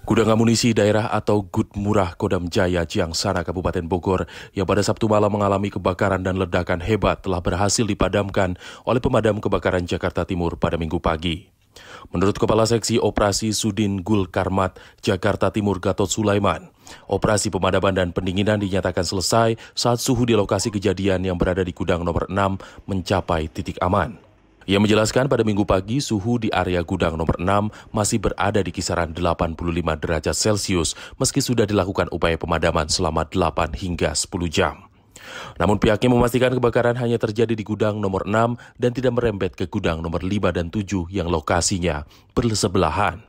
Gudang amunisi daerah atau Gud Murah Kodam Jaya Ciangsana Kabupaten Bogor yang pada Sabtu malam mengalami kebakaran dan ledakan hebat telah berhasil dipadamkan oleh pemadam kebakaran Jakarta Timur pada minggu pagi. Menurut Kepala Seksi Operasi Sudin Gul Karmat, Jakarta Timur Gatot Sulaiman, operasi pemadaman dan pendinginan dinyatakan selesai saat suhu di lokasi kejadian yang berada di gudang nomor 6 mencapai titik aman. Ia menjelaskan pada minggu pagi suhu di area gudang nomor 6 masih berada di kisaran 85 derajat Celcius meski sudah dilakukan upaya pemadaman selama 8 hingga 10 jam. Namun pihaknya memastikan kebakaran hanya terjadi di gudang nomor 6 dan tidak merembet ke gudang nomor 5 dan 7 yang lokasinya bersebelahan.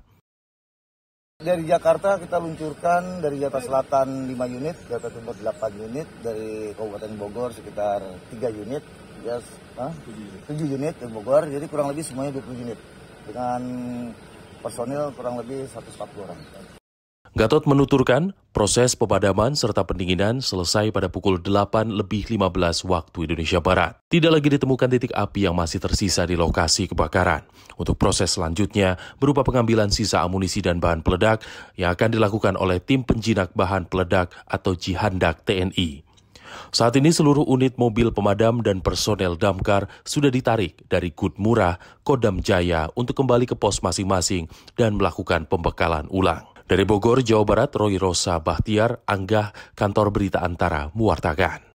Dari Jakarta kita luncurkan dari Jakarta Selatan 5 unit, Jakarta Timur 8 unit, dari Kabupaten Bogor sekitar 3 unit, ya 7 unit di Bogor, jadi kurang lebih semuanya 20 unit. Dengan personil kurang lebih 140 orang. Gatot menuturkan, proses pemadaman serta pendinginan selesai pada pukul 8 lebih 15 waktu Indonesia Barat. Tidak lagi ditemukan titik api yang masih tersisa di lokasi kebakaran. Untuk proses selanjutnya berupa pengambilan sisa amunisi dan bahan peledak yang akan dilakukan oleh tim penjinak bahan peledak atau Jihandak TNI. Saat ini seluruh unit mobil pemadam dan personel damkar sudah ditarik dari Gudmura, Kodam Jaya untuk kembali ke pos masing-masing dan melakukan pembekalan ulang. Dari Bogor, Jawa Barat, Roy Rosa Bahtiar, Anggah, Kantor Berita Antara, Muartakan.